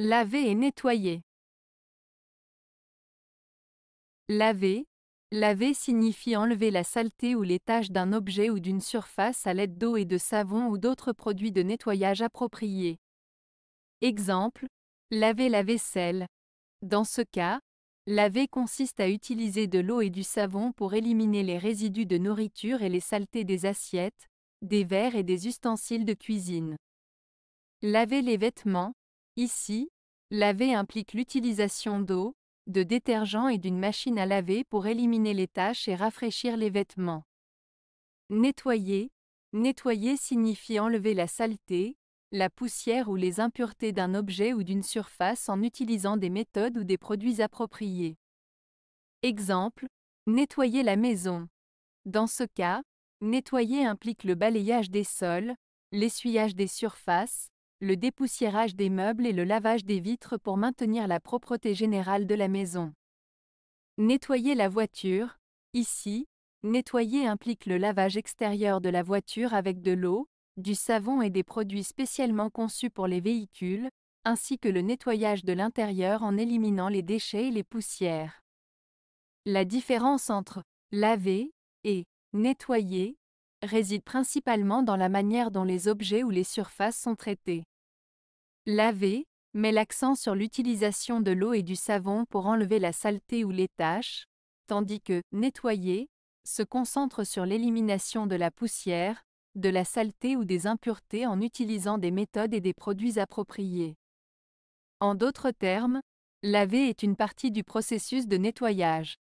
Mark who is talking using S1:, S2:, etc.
S1: Laver et nettoyer.
S2: Laver. Laver signifie enlever la saleté ou les taches d'un objet ou d'une surface à l'aide d'eau et de savon ou d'autres produits de nettoyage appropriés. Exemple. Laver la vaisselle. Dans ce cas, laver consiste à utiliser de l'eau et du savon pour éliminer les résidus de nourriture et les saletés des assiettes, des verres et des ustensiles de cuisine. Laver les vêtements. Ici, laver implique l'utilisation d'eau, de détergents et d'une machine à laver pour éliminer les taches et rafraîchir les vêtements. Nettoyer. Nettoyer signifie enlever la saleté, la poussière ou les impuretés d'un objet ou d'une surface en utilisant des méthodes ou des produits appropriés. Exemple, nettoyer la maison. Dans ce cas, nettoyer implique le balayage des sols, l'essuyage des surfaces, le dépoussiérage des meubles et le lavage des vitres pour maintenir la propreté générale de la maison. Nettoyer la voiture. Ici, nettoyer implique le lavage extérieur de la voiture avec de l'eau, du savon et des produits spécialement conçus pour les véhicules, ainsi que le nettoyage de l'intérieur en éliminant les déchets et les poussières. La différence entre laver et nettoyer réside principalement dans la manière dont les objets ou les surfaces sont traités. Laver, met l'accent sur l'utilisation de l'eau et du savon pour enlever la saleté ou les taches, tandis que nettoyer se concentre sur l'élimination de la poussière, de la saleté ou des impuretés en utilisant des méthodes et des produits appropriés. En d'autres termes, laver est une partie du processus de
S1: nettoyage.